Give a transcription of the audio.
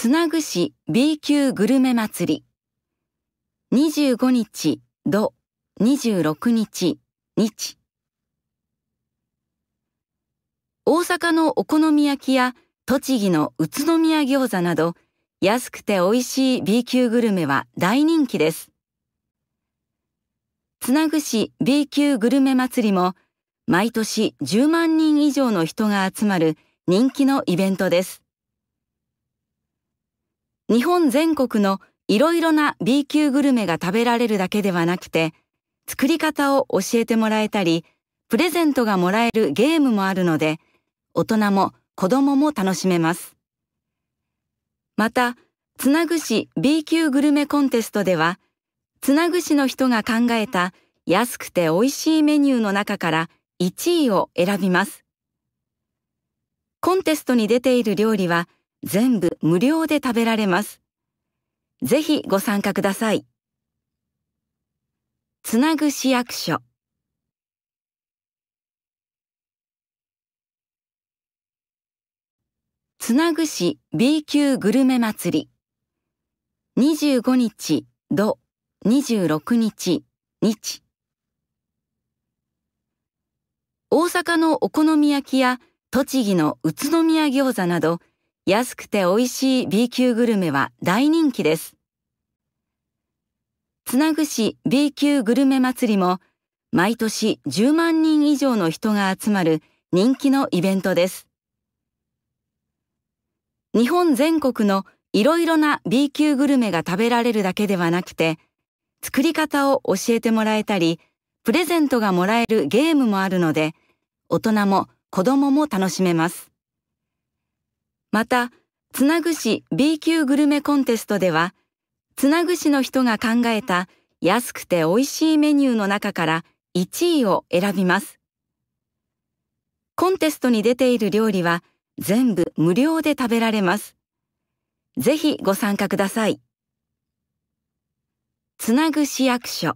つなぐ市 B 級グルメ祭り。25日、土、26日、日。大阪のお好み焼きや栃木の宇都宮餃子など、安くて美味しい B 級グルメは大人気です。つなぐ市 B 級グルメ祭りも、毎年10万人以上の人が集まる人気のイベントです。日本全国のいろいろな B 級グルメが食べられるだけではなくて、作り方を教えてもらえたり、プレゼントがもらえるゲームもあるので、大人も子供も楽しめます。また、つなぐ市 B 級グルメコンテストでは、つなぐ市の人が考えた安くて美味しいメニューの中から1位を選びます。コンテストに出ている料理は全部無料で食べられます。ぜひご参加ください。つなぐ市役所つなぐ市 B 級グルメ祭り25日土26日日大阪のお好み焼きや栃木の宇都宮餃子など安くて美味しい B 級グルメは大人気です。つなぐ市 B 級グルメ祭りも毎年10万人以上の人が集まる人気のイベントです。日本全国のいろいろな B 級グルメが食べられるだけではなくて、作り方を教えてもらえたり、プレゼントがもらえるゲームもあるので、大人も子供も楽しめます。また、つなぐ市 B 級グルメコンテストでは、つなぐ市の人が考えた安くて美味しいメニューの中から1位を選びます。コンテストに出ている料理は全部無料で食べられます。ぜひご参加ください。つなぐ市役所